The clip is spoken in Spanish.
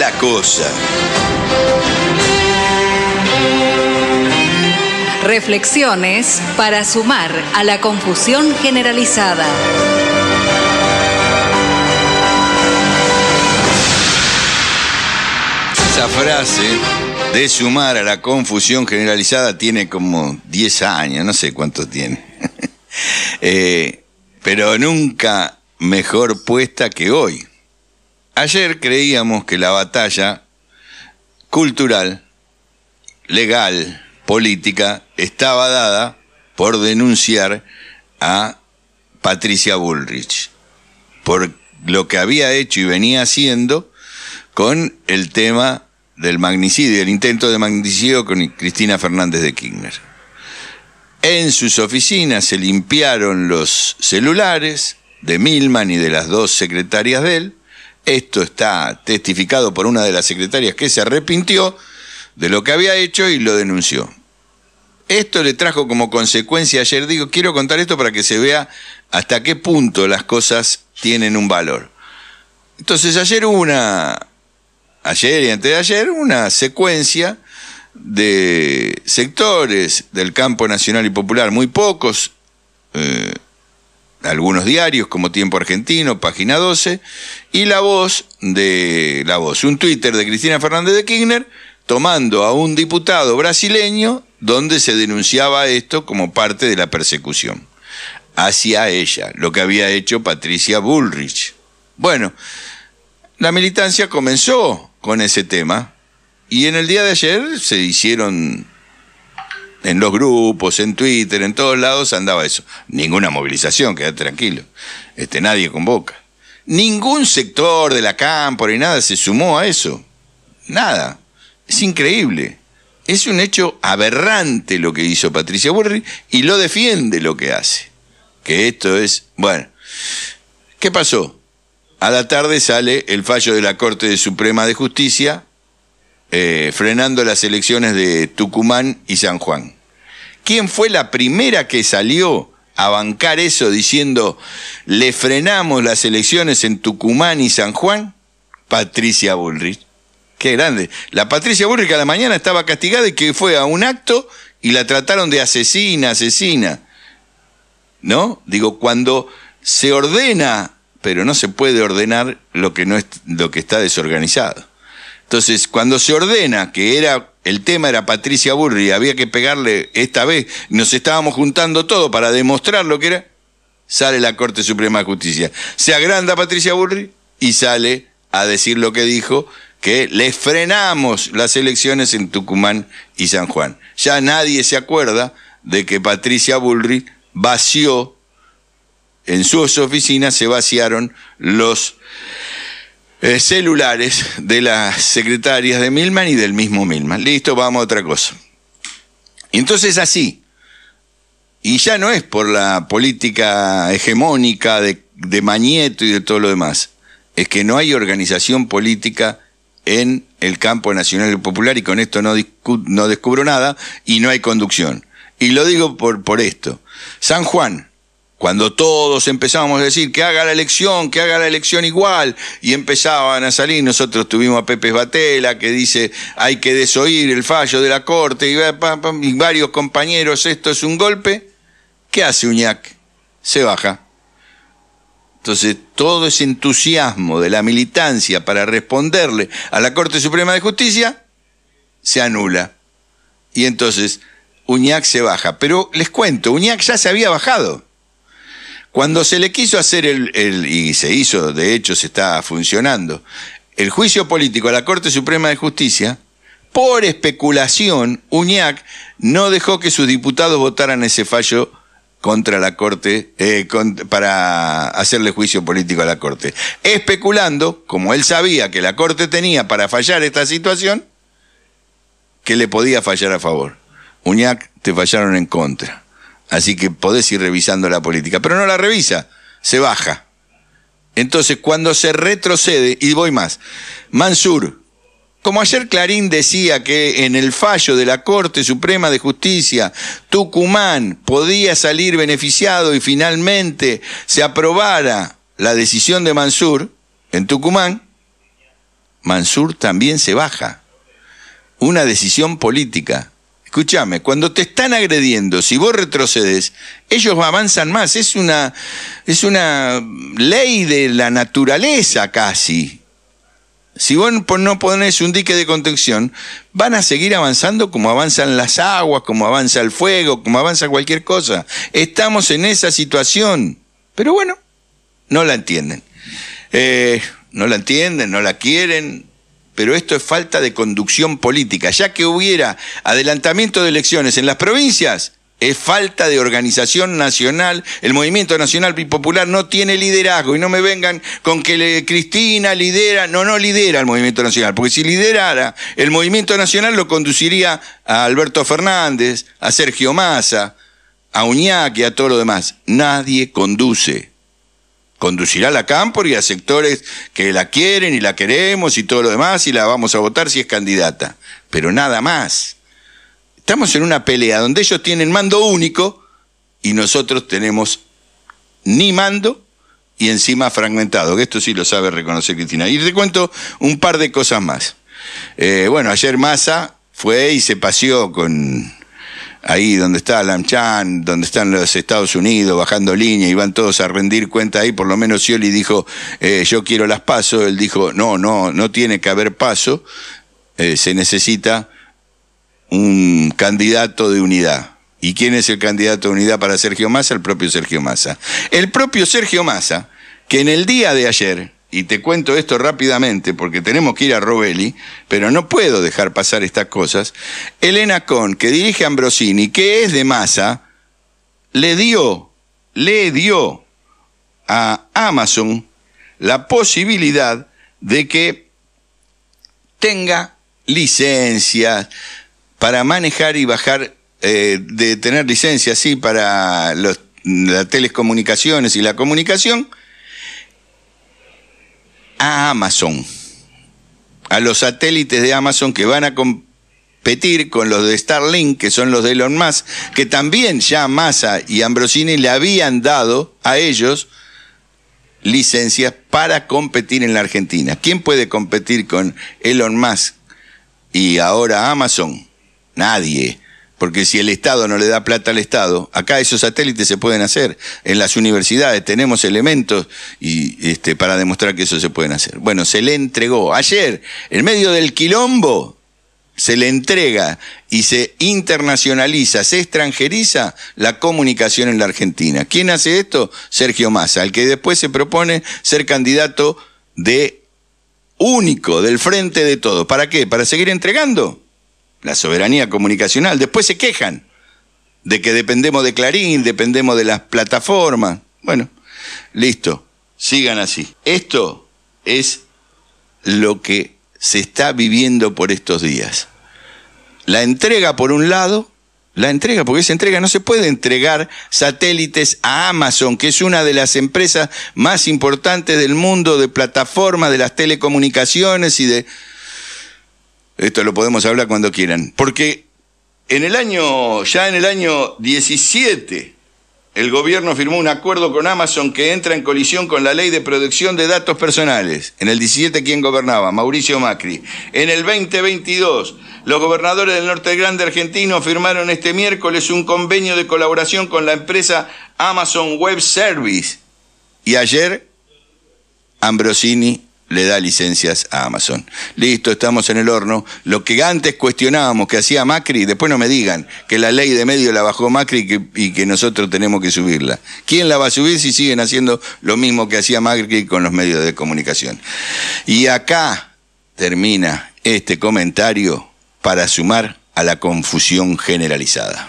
la cosa. Reflexiones para sumar a la confusión generalizada. Esa frase de sumar a la confusión generalizada tiene como 10 años, no sé cuánto tiene. Eh, pero nunca mejor puesta que hoy. Ayer creíamos que la batalla cultural, legal, política, estaba dada por denunciar a Patricia Bullrich, por lo que había hecho y venía haciendo con el tema del magnicidio, el intento de magnicidio con Cristina Fernández de Kirchner. En sus oficinas se limpiaron los celulares de Milman y de las dos secretarias de él, esto está testificado por una de las secretarias que se arrepintió de lo que había hecho y lo denunció. Esto le trajo como consecuencia ayer, digo, quiero contar esto para que se vea hasta qué punto las cosas tienen un valor. Entonces ayer hubo una, ayer y antes de ayer, una secuencia de sectores del campo nacional y popular, muy pocos, eh, algunos diarios como Tiempo Argentino, Página 12, y la voz de la voz, un Twitter de Cristina Fernández de Kirchner tomando a un diputado brasileño donde se denunciaba esto como parte de la persecución hacia ella, lo que había hecho Patricia Bullrich. Bueno, la militancia comenzó con ese tema y en el día de ayer se hicieron en los grupos, en Twitter, en todos lados andaba eso. Ninguna movilización, quedate tranquilo. Este, nadie convoca. Ningún sector de la cámpora y nada se sumó a eso. Nada. Es increíble. Es un hecho aberrante lo que hizo Patricia Burri y lo defiende lo que hace. Que esto es. Bueno. ¿Qué pasó? A la tarde sale el fallo de la Corte Suprema de Justicia eh, frenando las elecciones de Tucumán y San Juan. ¿Quién fue la primera que salió a bancar eso diciendo, le frenamos las elecciones en Tucumán y San Juan? Patricia Bullrich. Qué grande. La Patricia Bullrich a la mañana estaba castigada y que fue a un acto y la trataron de asesina, asesina. ¿No? Digo, cuando se ordena, pero no se puede ordenar lo que, no es, lo que está desorganizado. Entonces, cuando se ordena que era el tema era Patricia Burri, había que pegarle esta vez, nos estábamos juntando todo para demostrar lo que era, sale la Corte Suprema de Justicia. Se agranda Patricia Burri y sale a decir lo que dijo, que le frenamos las elecciones en Tucumán y San Juan. Ya nadie se acuerda de que Patricia Bullrich vació, en sus oficinas se vaciaron los eh, celulares de las secretarias de Milman y del mismo Milman. Listo, vamos a otra cosa. entonces así, y ya no es por la política hegemónica de, de Mañeto y de todo lo demás, es que no hay organización política en el campo nacional y popular y con esto no, no descubro nada y no hay conducción. Y lo digo por, por esto. San Juan, cuando todos empezábamos a decir que haga la elección, que haga la elección igual, y empezaban a salir, nosotros tuvimos a Pepe Batela que dice hay que desoír el fallo de la corte, y, y varios compañeros, esto es un golpe. ¿Qué hace Uñac? Se baja. Entonces, todo ese entusiasmo de la militancia para responderle a la Corte Suprema de Justicia se anula. Y entonces, Uñac se baja. Pero les cuento, Uñac ya se había bajado. Cuando se le quiso hacer el, y se hizo, de hecho se está funcionando, el juicio político a la Corte Suprema de Justicia, por especulación, Uñac no dejó que sus diputados votaran ese fallo contra la Corte, eh, para hacerle juicio político a la Corte. Especulando, como él sabía que la Corte tenía para fallar esta situación, que le podía fallar a favor. Uñac, te fallaron en contra. Así que podés ir revisando la política, pero no la revisa, se baja. Entonces, cuando se retrocede, y voy más, Mansur, como ayer Clarín decía que en el fallo de la Corte Suprema de Justicia, Tucumán podía salir beneficiado y finalmente se aprobara la decisión de Mansur en Tucumán, Mansur también se baja. Una decisión política. Escúchame, cuando te están agrediendo, si vos retrocedes, ellos avanzan más. Es una, es una ley de la naturaleza casi. Si vos no pones un dique de contención, van a seguir avanzando como avanzan las aguas, como avanza el fuego, como avanza cualquier cosa. Estamos en esa situación. Pero bueno, no la entienden. Eh, no la entienden, no la quieren, pero esto es falta de conducción política. Ya que hubiera adelantamiento de elecciones en las provincias, es falta de organización nacional. El movimiento nacional bipopular popular no tiene liderazgo. Y no me vengan con que Cristina lidera. No, no lidera el movimiento nacional. Porque si liderara el movimiento nacional lo conduciría a Alberto Fernández, a Sergio Massa, a Uñaque, a todo lo demás. Nadie conduce conducirá la Campo y a sectores que la quieren y la queremos y todo lo demás y la vamos a votar si es candidata. Pero nada más. Estamos en una pelea donde ellos tienen mando único y nosotros tenemos ni mando y encima fragmentado, que esto sí lo sabe reconocer Cristina. Y te cuento un par de cosas más. Eh, bueno, ayer Massa fue y se paseó con, ahí donde está Chan, donde están los Estados Unidos, bajando línea y van todos a rendir cuenta ahí, por lo menos Scioli dijo, eh, yo quiero las pasos, él dijo, no, no, no tiene que haber paso, eh, se necesita un candidato de unidad. ¿Y quién es el candidato de unidad para Sergio Massa? El propio Sergio Massa. El propio Sergio Massa, que en el día de ayer y te cuento esto rápidamente porque tenemos que ir a Robelli, pero no puedo dejar pasar estas cosas, Elena Con, que dirige Ambrosini, que es de masa, le dio, le dio a Amazon la posibilidad de que tenga licencias para manejar y bajar, eh, de tener licencias, sí, para los, las telecomunicaciones y la comunicación, a Amazon, a los satélites de Amazon que van a competir con los de Starlink, que son los de Elon Musk, que también ya Massa y Ambrosini le habían dado a ellos licencias para competir en la Argentina. ¿Quién puede competir con Elon Musk y ahora Amazon? Nadie porque si el Estado no le da plata al Estado, acá esos satélites se pueden hacer, en las universidades tenemos elementos y, este, para demostrar que eso se pueden hacer. Bueno, se le entregó ayer, en medio del quilombo, se le entrega y se internacionaliza, se extranjeriza la comunicación en la Argentina. ¿Quién hace esto? Sergio Massa, al que después se propone ser candidato de único, del frente de todos. ¿Para qué? ¿Para seguir entregando? la soberanía comunicacional. Después se quejan de que dependemos de Clarín, dependemos de las plataformas. Bueno, listo, sigan así. Esto es lo que se está viviendo por estos días. La entrega por un lado, la entrega, porque esa entrega no se puede entregar satélites a Amazon, que es una de las empresas más importantes del mundo de plataformas, de las telecomunicaciones y de esto lo podemos hablar cuando quieran, porque en el año, ya en el año 17, el gobierno firmó un acuerdo con Amazon que entra en colisión con la ley de protección de datos personales. En el 17, ¿quién gobernaba? Mauricio Macri. En el 2022, los gobernadores del norte grande argentino firmaron este miércoles un convenio de colaboración con la empresa Amazon Web Service. Y ayer, Ambrosini le da licencias a Amazon. Listo, estamos en el horno. Lo que antes cuestionábamos que hacía Macri, después no me digan que la ley de medio la bajó Macri y que, y que nosotros tenemos que subirla. ¿Quién la va a subir si siguen haciendo lo mismo que hacía Macri con los medios de comunicación? Y acá termina este comentario para sumar a la confusión generalizada.